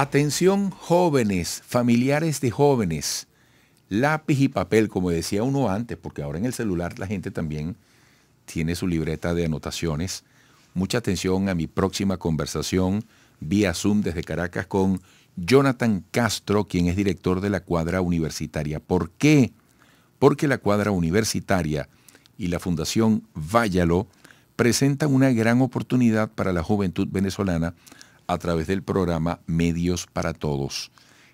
Atención jóvenes, familiares de jóvenes, lápiz y papel, como decía uno antes, porque ahora en el celular la gente también tiene su libreta de anotaciones. Mucha atención a mi próxima conversación vía Zoom desde Caracas con Jonathan Castro, quien es director de la cuadra universitaria. ¿Por qué? Porque la cuadra universitaria y la Fundación Váyalo presentan una gran oportunidad para la juventud venezolana a través del programa Medios para Todos.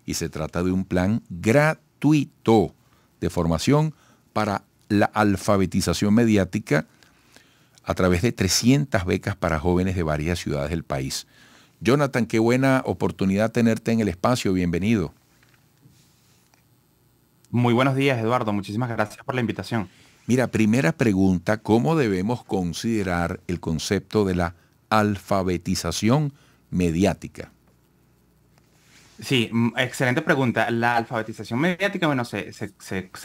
Y se trata de un plan gratuito de formación para la alfabetización mediática a través de 300 becas para jóvenes de varias ciudades del país. Jonathan, qué buena oportunidad tenerte en el espacio, bienvenido. Muy buenos días, Eduardo, muchísimas gracias por la invitación. Mira, primera pregunta, ¿cómo debemos considerar el concepto de la alfabetización mediática? Sí, excelente pregunta. La alfabetización mediática, bueno, se,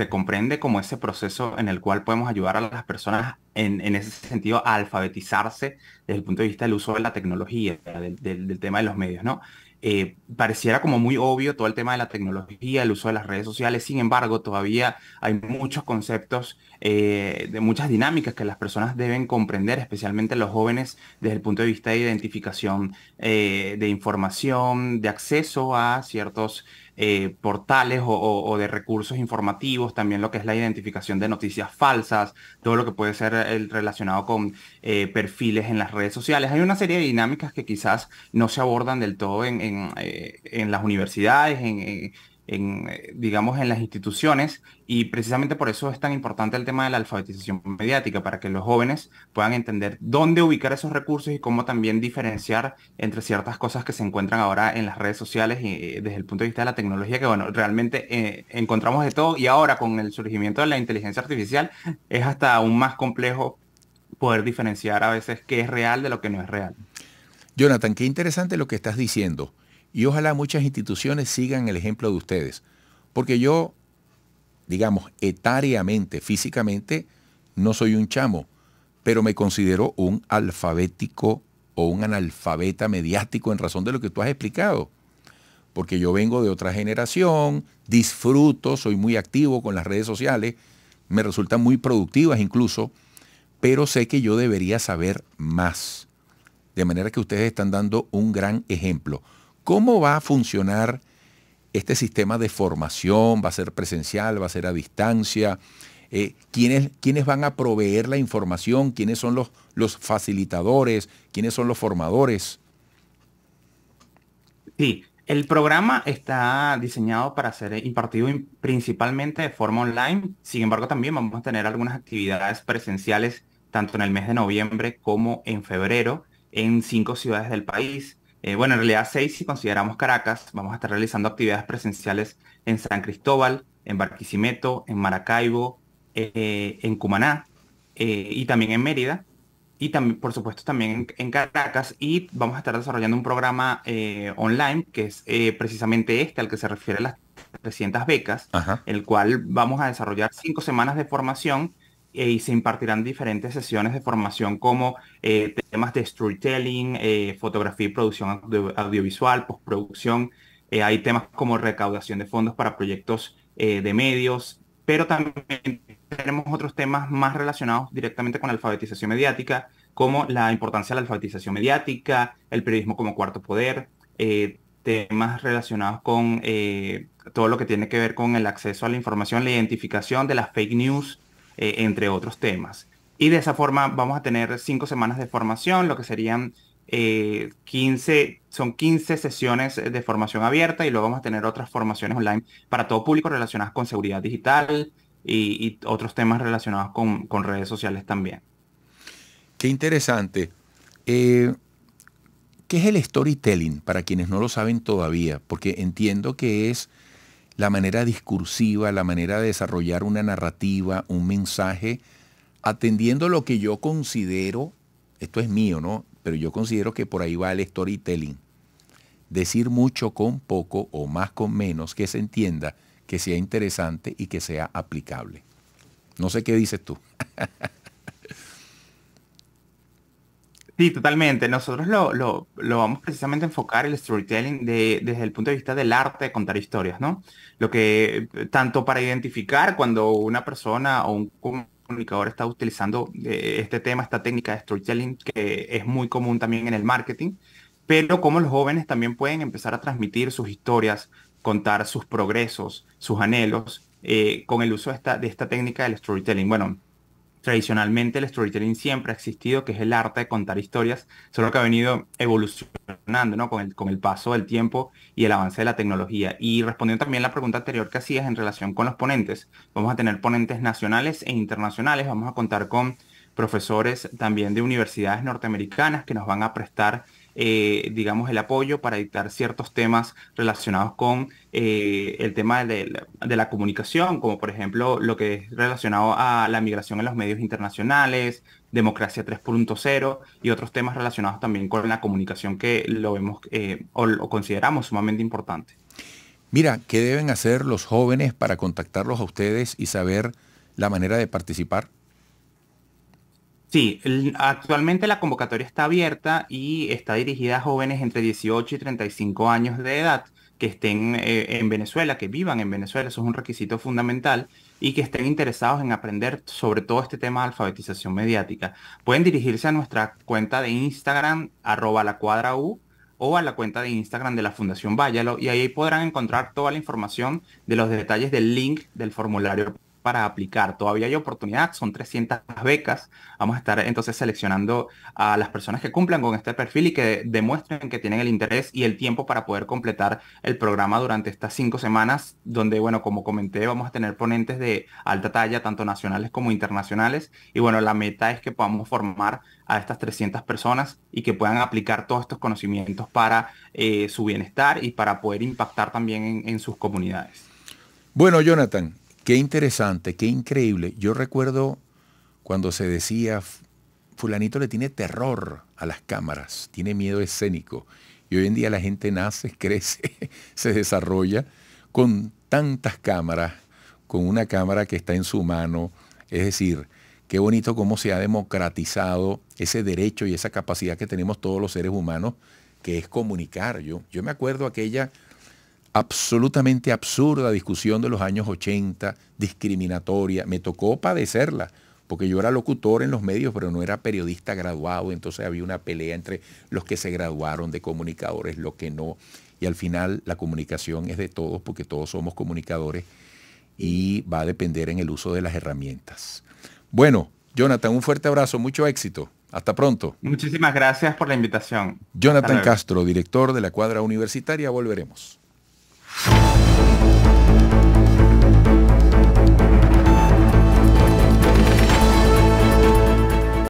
comprende como ese proceso en el cual podemos ayudar a las personas en, ese sentido a alfabetizarse desde el punto de vista del uso de la tecnología, del tema de los medios, ¿no? Eh, pareciera como muy obvio todo el tema de la tecnología, el uso de las redes sociales, sin embargo, todavía hay muchos conceptos eh, de muchas dinámicas que las personas deben comprender, especialmente los jóvenes, desde el punto de vista de identificación eh, de información, de acceso a ciertos eh, portales o, de recursos informativos, también lo que es la identificación de noticias falsas, todo lo que puede ser eh, el relacionado con eh, perfiles en las redes sociales. Hay una serie de dinámicas que quizás no se abordan del todo en, en las universidades, en, eh, digamos, en las instituciones y precisamente por eso es tan importante el tema de la alfabetización mediática, para que los jóvenes puedan entender dónde ubicar esos recursos y cómo también diferenciar entre ciertas cosas que se encuentran ahora en las redes sociales y eh, desde el punto de vista de la tecnología, que bueno, realmente eh, encontramos de todo y ahora con el surgimiento de la inteligencia artificial es hasta aún más complejo poder diferenciar a veces qué es real de lo que no es real. Jonathan, qué interesante lo que estás diciendo y ojalá muchas instituciones sigan el ejemplo de ustedes. Porque yo, digamos, etariamente, físicamente, no soy un chamo, pero me considero un alfabético o un analfabeta mediático en razón de lo que tú has explicado. Porque yo vengo de otra generación, disfruto, soy muy activo con las redes sociales, me resultan muy productivas incluso, pero sé que yo debería saber más. De manera que ustedes están dando un gran ejemplo. ¿Cómo va a funcionar este sistema de formación? ¿Va a ser presencial? ¿Va a ser a distancia? Eh, ¿quiénes, van a proveer la información? ¿Quiénes son los, los facilitadores? ¿Quiénes son los formadores? Sí, el programa está diseñado para ser impartido principalmente de forma online, sin embargo también vamos a tener algunas actividades presenciales tanto en el mes de noviembre como en febrero en cinco ciudades del país. Eh, bueno, en realidad seis si consideramos Caracas, vamos a estar realizando actividades presenciales en San Cristóbal, en Barquisimeto, en Maracaibo, eh, en Cumaná eh, y también en Mérida. Y también, por supuesto, también en, Caracas. Y vamos a estar desarrollando un programa online, que es precisamente este al que se refiere las 300 becas, el cual vamos a desarrollar cinco semanas de formación eh, y se impartirán diferentes sesiones de formación como eh, temas de storytelling, eh, fotografía y producción audiovisual, postproducción. hay temas como recaudación de fondos para proyectos de medios, pero también tenemos otros temas más relacionados directamente con alfabetización mediática, como la importancia de la alfabetización mediática, el periodismo como cuarto poder, temas relacionados con todo lo que tiene que ver con el acceso a la información, la identificación de las fake news, eh, entre otros temas. Y de esa forma vamos a tener cinco semanas de formación, lo que serían 15, eh, son 15 sesiones de formación abierta y luego vamos a tener otras formaciones online para todo público relacionadas con seguridad digital y, otros temas relacionados con, redes sociales también. Qué interesante. Eh, ¿Qué es el storytelling para quienes no lo saben todavía? Porque entiendo que es la manera discursiva, la manera de desarrollar una narrativa, un mensaje, atendiendo lo que yo considero, esto es mío, ¿no? Pero yo considero que por ahí va el storytelling. Decir mucho con poco o más con menos, que se entienda, que sea interesante y que sea aplicable. No sé qué dices tú. Sí, totalmente. Nosotros lo, vamos precisamente a enfocar el storytelling desde el punto de vista del arte de contar historias, ¿no? Lo que tanto para identificar cuando una persona o un comunicador está utilizando eh, este tema, esta técnica de storytelling que es muy común también en el marketing, pero cómo los jóvenes también pueden empezar a transmitir sus historias, contar sus progresos, sus anhelos eh, con el uso de esta, de esta técnica del storytelling. Bueno, tradicionalmente el storytelling siempre ha existido, que es el arte de contar historias, solo que ha venido evolucionando ¿no? con, el, con el paso del tiempo y el avance de la tecnología. Y respondiendo también a la pregunta anterior que hacías en relación con los ponentes, vamos a tener ponentes nacionales e internacionales, vamos a contar con profesores también de universidades norteamericanas que nos van a prestar eh, digamos, el apoyo para dictar ciertos temas relacionados con eh, el tema de la, comunicación, como por ejemplo lo que es relacionado a la migración en los medios internacionales, democracia 3.0 y otros temas relacionados también con la comunicación que lo vemos eh, o lo consideramos sumamente importante. Mira, ¿qué deben hacer los jóvenes para contactarlos a ustedes y saber la manera de participar? Sí, actualmente la convocatoria está abierta y está dirigida a jóvenes entre 18 y 35 años de edad que estén eh, en Venezuela, que vivan en Venezuela, eso es un requisito fundamental, y que estén interesados en aprender sobre todo este tema de alfabetización mediática. Pueden dirigirse a nuestra cuenta de Instagram, arroba la cuadra U, o a la cuenta de Instagram de la Fundación Váyalo, y ahí podrán encontrar toda la información de los detalles del link del formulario para aplicar. Todavía hay oportunidad, son 300 becas. Vamos a estar entonces seleccionando a las personas que cumplan con este perfil y que demuestren que tienen el interés y el tiempo para poder completar el programa durante estas cinco semanas, donde, bueno, como comenté, vamos a tener ponentes de alta talla, tanto nacionales como internacionales. Y bueno, la meta es que podamos formar a estas 300 personas y que puedan aplicar todos estos conocimientos para eh, su bienestar y para poder impactar también en sus comunidades. Bueno, Jonathan, Qué interesante, qué increíble. Yo recuerdo cuando se decía, fulanito le tiene terror a las cámaras, tiene miedo escénico. Y hoy en día la gente nace, crece, se desarrolla con tantas cámaras, con una cámara que está en su mano. Es decir, qué bonito cómo se ha democratizado ese derecho y esa capacidad que tenemos todos los seres humanos, que es comunicar. Yo, yo me acuerdo aquella absolutamente absurda discusión de los años 80, discriminatoria. Me tocó padecerla, porque yo era locutor en los medios, pero no era periodista graduado, entonces había una pelea entre los que se graduaron de comunicadores, los que no. Y al final la comunicación es de todos, porque todos somos comunicadores y va a depender en el uso de las herramientas. Bueno, Jonathan, un fuerte abrazo, mucho éxito. Hasta pronto. Muchísimas gracias por la invitación. Jonathan Castro, director de la cuadra universitaria, volveremos. you